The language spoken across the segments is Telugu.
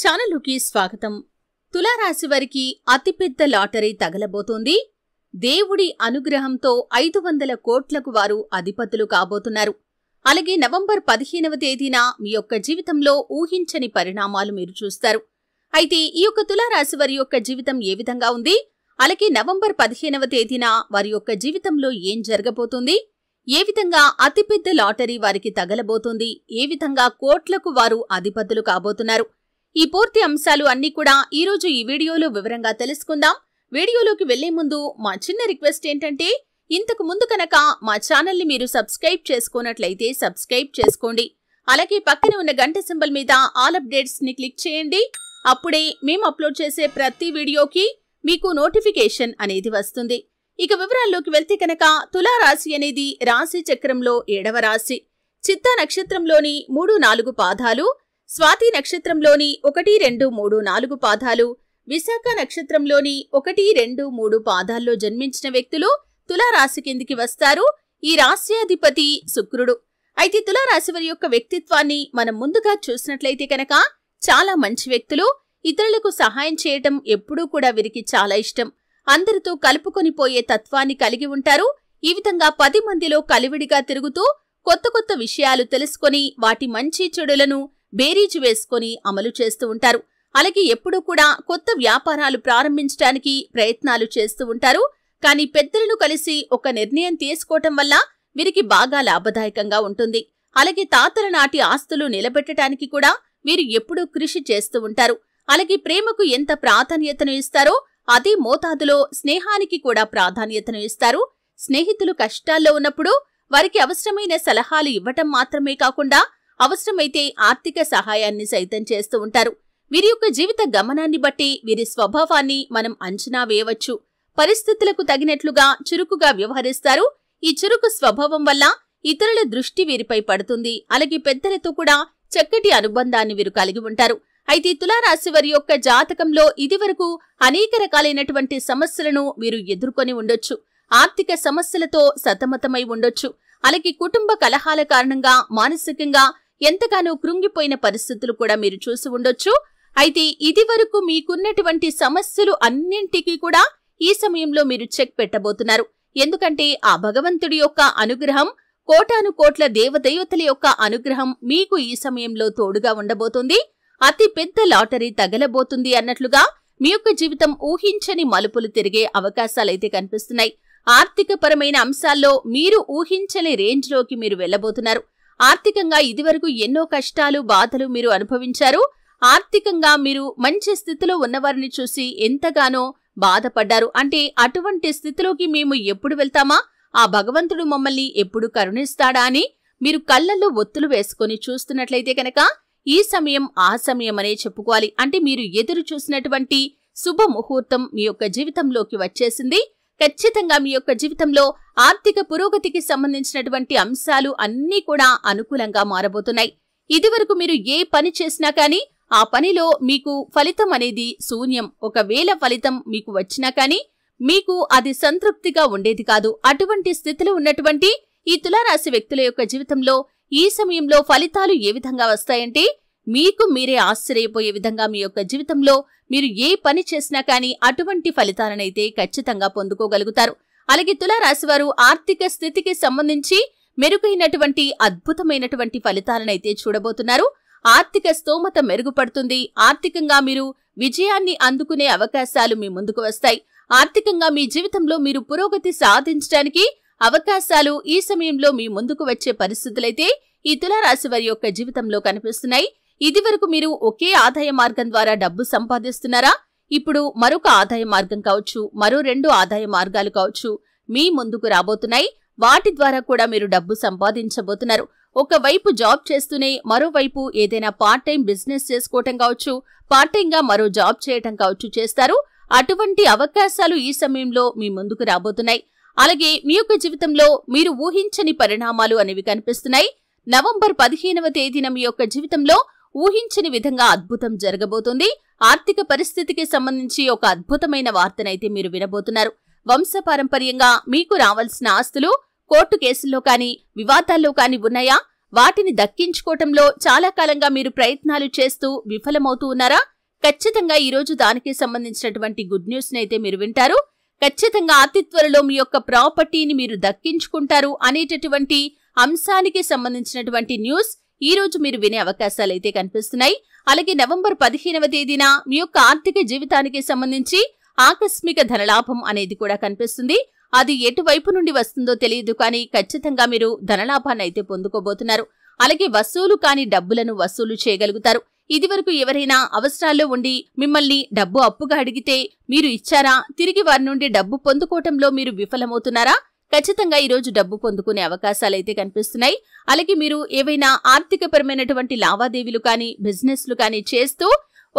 ఛానలుకి స్వాగతం తులారాశి వారికి అతిపెద్ద లాటరీ తగలబోతోంది దేవుడి అనుగ్రహంతో ఐదు వందల కోట్లకు వారు అధిపతులు కాబోతున్నారు అలాగే నవంబర్ పదిహేనవ తేదీన మీ యొక్క జీవితంలో ఊహించని పరిణామాలు మీరు చూస్తారు అయితే ఈ యొక్క తులారాశి వారి యొక్క జీవితం ఏ విధంగా ఉంది అలాగే నవంబర్ పదిహేనవ తేదీన వారి యొక్క జీవితంలో ఏం జరగబోతుంది ఏ విధంగా అతిపెద్ద లాటరీ వారికి తగలబోతుంది ఏ విధంగా కోట్లకు వారు అధిపతులు కాబోతున్నారు ఈ పూర్తి అంశాలు అన్నీ కూడా ఈ రోజు ఈ వీడియోలో వివరంగా తెలుసుకుందాం వీడియోలోకి వెళ్లే ముందు మా చిన్న రిక్వెస్ట్ ఏంటంటే ఇంతకు ముందు కనుక మా ఛానల్ని మీరు సబ్స్క్రైబ్ చేసుకున్నట్లయితే సబ్స్క్రైబ్ చేసుకోండి అలాగే పక్కన ఉన్న గంట సింబల్ మీద ఆల్ అప్డేట్స్ని క్లిక్ చేయండి అప్పుడే మేము అప్లోడ్ చేసే ప్రతి వీడియోకి మీకు నోటిఫికేషన్ అనేది వస్తుంది ఇక వివరాల్లోకి వెళ్తే కనుక తులారాశి అనేది రాశి చక్రంలో ఏడవ రాశి చిత్తా నక్షత్రంలోని మూడు నాలుగు పాదాలు స్వాతి నక్షత్రంలోని ఒకటి రెండు మూడు నాలుగు పాదాలు విశాఖ నక్షత్రంలోని ఒకటి రెండు మూడు పాదాల్లో జన్మించిన వ్యక్తులు తులారాశి కిందికి వస్తారు ఈ రాశ్యాధిపతి శుక్రుడు అయితే తులారాశి వారి యొక్క వ్యక్తిత్వాన్ని మనం ముందుగా చూసినట్లయితే కనుక చాలా మంచి వ్యక్తులు ఇతరులకు సహాయం చేయటం ఎప్పుడూ కూడా వీరికి చాలా ఇష్టం అందరితో కలుపుకొని పోయే తత్వాన్ని కలిగి ఉంటారు ఈ విధంగా పది మందిలో కలివిడిగా తిరుగుతూ కొత్త కొత్త విషయాలు తెలుసుకొని వాటి మంచి చెడులను బేరీజు వేసుకొని అమలు చేస్తూ ఉంటారు అలాగే ఎప్పుడూ కూడా కొత్త వ్యాపారాలు ప్రారంభించడానికి ప్రయత్నాలు చేస్తూ ఉంటారు కానీ పెద్దలను కలిసి ఒక నిర్ణయం తీసుకోవటం వల్ల వీరికి బాగా లాభదాయకంగా ఉంటుంది అలాగే తాతల నాటి ఆస్తులు నిలబెట్టడానికి కూడా వీరు ఎప్పుడూ కృషి చేస్తూ ఉంటారు అలాగే ప్రేమకు ఎంత ప్రాధాన్యతను ఇస్తారో అదే మోతాదులో స్నేహానికి కూడా ప్రాధాన్యతను ఇస్తారు స్నేహితులు కష్టాల్లో ఉన్నప్పుడు వారికి అవసరమైన సలహాలు ఇవ్వటం మాత్రమే కాకుండా అవసరమైతే ఆర్థిక సహాయాన్ని సైతం చేస్తూ ఉంటారు వీరి యొక్క జీవిత గమనాన్ని బట్టి వీరి స్వభావాన్ని మనం అంచనా వేయవచ్చు పరిస్థితులకు తగినట్లుగా చురుకుగా వ్యవహరిస్తారు ఈ చురుకు స్వభావం వల్ల ఇతరుల దృష్టి వీరిపై పడుతుంది అలాగే పెద్దలతో కూడా చక్కటి అనుబంధాన్ని వీరు కలిగి ఉంటారు అయితే తులారాశి వారి యొక్క జాతకంలో ఇదివరకు అనేక రకాలైనటువంటి సమస్యలను వీరు ఎదుర్కొని ఉండొచ్చు ఆర్థిక సమస్యలతో సతమతమై ఉండొచ్చు అలాగే కుటుంబ కలహాల కారణంగా మానసికంగా ఎంతగానో కృంగిపోయిన పరిస్థితులు కూడా మీరు చూసి ఉండొచ్చు అయితే ఇది వరకు మీకున్నటువంటి సమస్యలు అన్నింటికీ కూడా ఈ సమయంలో మీరు చెక్ పెట్టబోతున్నారు ఎందుకంటే ఆ భగవంతుడి యొక్క అనుగ్రహం కోటాను కోట్ల దేవదేవతల యొక్క అనుగ్రహం మీకు ఈ సమయంలో తోడుగా ఉండబోతుంది అతి పెద్ద లాటరీ తగలబోతుంది అన్నట్లుగా మీ యొక్క జీవితం ఊహించని మలుపులు తిరిగే అవకాశాలైతే కనిపిస్తున్నాయి ఆర్థికపరమైన అంశాల్లో మీరు ఊహించని రేంజ్లోకి మీరు వెళ్లబోతున్నారు ఆర్థికంగా ఇదివరకు ఎన్నో కష్టాలు బాధలు మీరు అనుభవించారు ఆర్థికంగా మీరు మంచి స్థితిలో ఉన్నవారిని చూసి ఎంతగానో బాధపడ్డారు అంటే అటువంటి స్థితిలోకి మేము ఎప్పుడు వెళ్తామా ఆ భగవంతుడు మమ్మల్ని ఎప్పుడు కరుణిస్తాడా అని మీరు కళ్ళల్లో ఒత్తులు వేసుకుని చూస్తున్నట్లయితే కనుక ఈ సమయం ఆ సమయం అనే చెప్పుకోవాలి అంటే మీరు ఎదురు చూసినటువంటి శుభ ముహూర్తం మీ యొక్క జీవితంలోకి వచ్చేసింది ఖచ్చితంగా మీ యొక్క జీవితంలో ఆర్థిక పురోగతికి సంబంధించినటువంటి అంశాలు అన్నీ కూడా అనుకూలంగా మారబోతున్నాయి ఇదివరకు మీరు ఏ పని చేసినా కానీ ఆ పనిలో మీకు ఫలితం అనేది శూన్యం ఒకవేళ ఫలితం మీకు వచ్చినా కానీ మీకు అది సంతృప్తిగా ఉండేది కాదు అటువంటి స్థితిలో ఉన్నటువంటి ఈ తులారాశి వ్యక్తుల యొక్క జీవితంలో ఈ సమయంలో ఫలితాలు ఏ విధంగా వస్తాయంటే మీకు మీరే ఆశ్చర్యపోయే విధంగా మీ యొక్క జీవితంలో మీరు ఏ పని చేసినా కానీ అటువంటి ఫలితాలనైతే ఖచ్చితంగా పొందుకోగలుగుతారు అలాగే తులారాశివారు ఆర్థిక స్థితికి సంబంధించి మెరుగైనటువంటి అద్భుతమైనటువంటి ఫలితాలనైతే చూడబోతున్నారు ఆర్థిక స్తోమత మెరుగుపడుతుంది ఆర్థికంగా మీరు విజయాన్ని అందుకునే అవకాశాలు మీ ముందుకు వస్తాయి ఆర్థికంగా మీ జీవితంలో మీరు పురోగతి సాధించడానికి అవకాశాలు ఈ సమయంలో మీ ముందుకు వచ్చే పరిస్థితులైతే ఈ తులారాశి వారి యొక్క జీవితంలో కనిపిస్తున్నాయి ఇదివరకు మీరు ఒకే ఆదాయ మార్గం ద్వారా డబ్బు సంపాదిస్తున్నారా ఇప్పుడు మరొక ఆదాయ మార్గం కావచ్చు మరో రెండు ఆదాయ మార్గాలు కావచ్చు మీ ముందుకు రాబోతున్నాయి వాటి ద్వారా కూడా మీరు డబ్బు సంపాదించబోతున్నారు ఒకవైపు జాబ్ చేస్తూనే మరోవైపు ఏదైనా పార్ట్ టైం బిజినెస్ చేసుకోవటం కావచ్చు పార్ట్ టైంగా మరో జాబ్ చేయటం కావచ్చు చేస్తారు అటువంటి అవకాశాలు ఈ సమయంలో మీ ముందుకు రాబోతున్నాయి అలాగే మీ యొక్క జీవితంలో మీరు ఊహించని పరిణామాలు అనేవి కనిపిస్తున్నాయి నవంబర్ పదిహేనవ తేదీన మీ యొక్క జీవితంలో ఊహించని విధంగా అద్భుతం జరగబోతోంది ఆర్థిక పరిస్థితికి సంబంధించి ఒక అద్భుతమైన వార్తనైతే మీరు వినబోతున్నారు వంశపారంపర్యంగా మీకు రావాల్సిన ఆస్తులు కోర్టు కేసుల్లో కానీ వివాదాల్లో కానీ ఉన్నాయా వాటిని దక్కించుకోవటంలో చాలా కాలంగా మీరు ప్రయత్నాలు చేస్తూ విఫలమవుతూ ఉన్నారా ఖచ్చితంగా ఈరోజు దానికి సంబంధించినటువంటి గుడ్ న్యూస్ని అయితే మీరు వింటారు ఖచ్చితంగా అతి త్వరలో మీ యొక్క ప్రాపర్టీని మీరు దక్కించుకుంటారు అనేటటువంటి అంశానికి సంబంధించినటువంటి న్యూస్ ఈ రోజు మీరు వినే అవకాశాలు అయితే కనిపిస్తున్నాయి అలాగే నవంబర్ పదిహేనవ తేదీన మీ యొక్క ఆర్థిక జీవితానికి సంబంధించి ఆకస్మిక ధనలాభం అనేది కూడా కనిపిస్తుంది అది ఎటువైపు నుండి వస్తుందో తెలియదు కానీ ఖచ్చితంగా మీరు ధనలాభాన్ని అయితే పొందుకోబోతున్నారు అలాగే వసూలు కాని డబ్బులను వసూలు చేయగలుగుతారు ఇదివరకు ఎవరైనా అవసరాల్లో ఉండి మిమ్మల్ని డబ్బు అప్పుగా అడిగితే మీరు ఇచ్చారా తిరిగి వారి నుండి డబ్బు పొందుకోవటంలో మీరు విఫలమవుతున్నారా ఖచ్చితంగా ఈరోజు డబ్బు పొందుకునే అవకాశాలైతే కనిపిస్తున్నాయి అలాగే మీరు ఏవైనా ఆర్థికపరమైనటువంటి లావాదేవీలు కానీ బిజినెస్లు కానీ చేస్తూ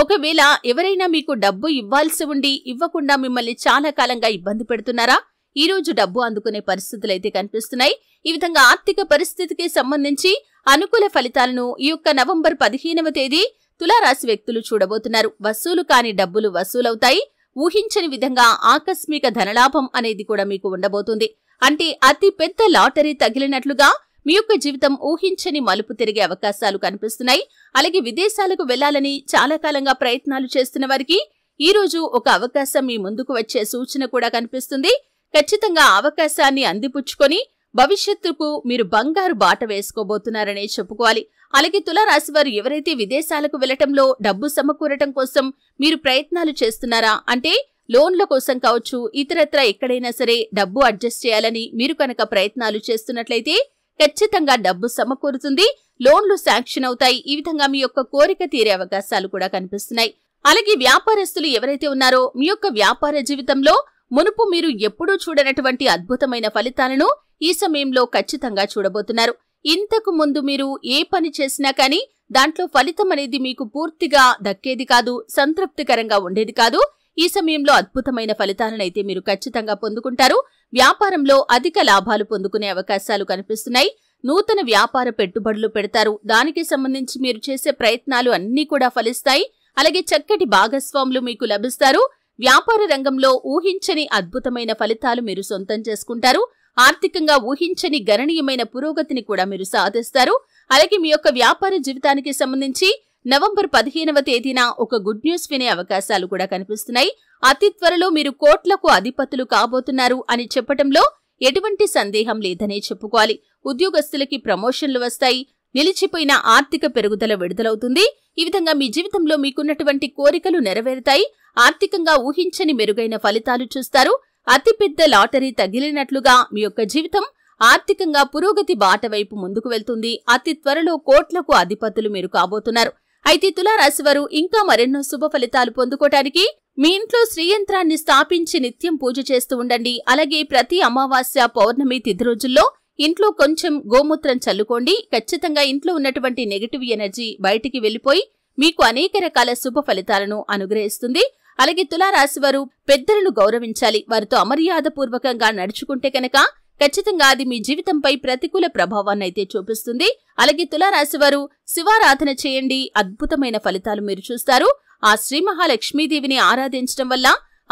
ఒకవేళ ఎవరైనా మీకు డబ్బు ఇవ్వాల్సి ఉండి ఇవ్వకుండా మిమ్మల్ని చాలా కాలంగా ఇబ్బంది పెడుతున్నారా ఈ రోజు డబ్బు అందుకునే పరిస్థితులు అయితే కనిపిస్తున్నాయి ఈ విధంగా ఆర్థిక పరిస్థితికి సంబంధించి అనుకూల ఫలితాలను ఈ యొక్క నవంబర్ పదిహేనవ తేదీ తులారాశి వ్యక్తులు చూడబోతున్నారు వసూలు కాని డబ్బులు వసూలవుతాయి ఊహించని విధంగా ఆకస్మిక ధనలాభం అనేది కూడా మీకు ఉండబోతుంది అంటే అతి పెద్ద లాటరీ తగిలినట్లుగా మీ యొక్క జీవితం ఊహించని మలుపు తిరిగే అవకాశాలు కనిపిస్తున్నాయి అలాగే విదేశాలకు వెళ్లాలని చాలా కాలంగా ప్రయత్నాలు చేస్తున్న వారికి ఈ రోజు ఒక అవకాశం మీ ముందుకు వచ్చే సూచన కూడా కనిపిస్తుంది ఖచ్చితంగా అవకాశాన్ని అందిపుచ్చుకొని భవిష్యత్తుకు మీరు బంగారు బాట వేసుకోబోతున్నారనే చెప్పుకోవాలి అలాగే తులారాశి వారు ఎవరైతే విదేశాలకు వెళ్లటంలో డబ్బు సమకూరటం కోసం మీరు ప్రయత్నాలు చేస్తున్నారా అంటే లోన్ల కోసం కావచ్చు ఇతరత్ర ఎక్కడైనా సరే డబ్బు అడ్జస్ట్ చేయాలని మీరు కనుక ప్రయత్నాలు చేస్తున్నట్లయితే ఖచ్చితంగా డబ్బు సమకూరుతుంది లోన్లు శాంక్షన్ అవుతాయి ఈ విధంగా మీ యొక్క కోరిక తీరే అవకాశాలు కూడా కనిపిస్తున్నాయి అలాగే వ్యాపారస్తులు ఎవరైతే ఉన్నారో మీ యొక్క వ్యాపార జీవితంలో మునుపు మీరు ఎప్పుడూ చూడనటువంటి అద్భుతమైన ఫలితాలను ఈ సమయంలో ఖచ్చితంగా చూడబోతున్నారు ఇంతకు ముందు మీరు ఏ పని చేసినా కానీ దాంట్లో ఫలితం అనేది మీకు పూర్తిగా దక్కేది కాదు సంతృప్తికరంగా ఉండేది కాదు ఈ సమయంలో అద్భుతమైన ఫలితాలనైతే మీరు ఖచ్చితంగా పొందుకుంటారు వ్యాపారంలో అధిక లాభాలు పొందుకునే అవకాశాలు కనిపిస్తున్నాయి నూతన వ్యాపార పెట్టుబడులు పెడతారు దానికి సంబంధించి మీరు చేసే ప్రయత్నాలు అన్నీ కూడా ఫలిస్తాయి అలాగే చక్కటి భాగస్వాములు మీకు లభిస్తారు వ్యాపార రంగంలో ఊహించని అద్భుతమైన ఫలితాలు మీరు సొంతం చేసుకుంటారు ఆర్థికంగా ఊహించని గణనీయమైన పురోగతిని కూడా మీరు సాధిస్తారు అలాగే మీ యొక్క వ్యాపార జీవితానికి సంబంధించి నవంబర్ పదిహేనవ తేదీన ఒక గుడ్ న్యూస్ వినే అవకాశాలు కూడా కనిపిస్తున్నాయి అతి త్వరలో మీరు కోట్లకు అధిపతులు కాబోతున్నారు అని చెప్పడంలో ఎటువంటి సందేహం లేదనే చెప్పుకోవాలి ఉద్యోగస్తులకి ప్రమోషన్లు వస్తాయి నిలిచిపోయిన ఆర్థిక పెరుగుదల విడుదలవుతుంది ఈ విధంగా మీ జీవితంలో మీకున్నటువంటి కోరికలు నెరవేరుతాయి ఆర్థికంగా ఊహించని మెరుగైన ఫలితాలు చూస్తారు అతిపెద్ద లాటరీ తగిలినట్లుగా మీ యొక్క జీవితం ఆర్థికంగా పురోగతి బాట వైపు ముందుకు వెళ్తుంది అతి త్వరలో కోట్లకు అధిపతులు మీరు కాబోతున్నారు అయితే తులారాశి వారు ఇంకా మరెన్నో శుభ ఫలితాలు పొందుకోవటానికి మీ ఇంట్లో శ్రీయంత్రాన్ని స్థాపించి నిత్యం పూజ చేస్తూ ఉండండి అలాగే ప్రతి అమావాస్య పౌర్ణమి తిథి రోజుల్లో ఇంట్లో కొంచెం గోమూత్రం చల్లుకోండి ఖచ్చితంగా ఇంట్లో ఉన్నటువంటి నెగిటివ్ ఎనర్జీ బయటికి వెళ్లిపోయి మీకు అనేక రకాల శుభ ఫలితాలను అనుగ్రహిస్తుంది అలాగే తులారాశి వారు పెద్దలను గౌరవించాలి వారితో అమర్యాదపూర్వకంగా నడుచుకుంటే కనుక ఖచ్చితంగా అది మీ జీవితంపై ప్రతికూల ప్రభావాన్ని అయితే చూపిస్తుంది అలాగే తులారాశివారు శివారాధన చేయండి అద్భుతమైన ఫలితాలు మీరు చూస్తారు ఆ శ్రీ మహాలక్ష్మీదేవిని ఆరాధించడం వల్ల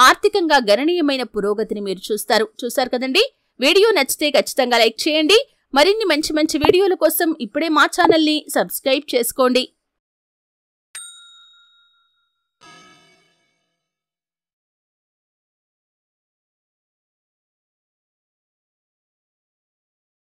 ఆర్థికంగా గణనీయమైన పురోగతిని మీరు చూస్తారు చూశారు కదండి వీడియో నచ్చితే ఖచ్చితంగా లైక్ చేయండి మరిన్ని మంచి మంచి వీడియోల కోసం ఇప్పుడే మా ఛానల్ని సబ్స్క్రైబ్ చేసుకోండి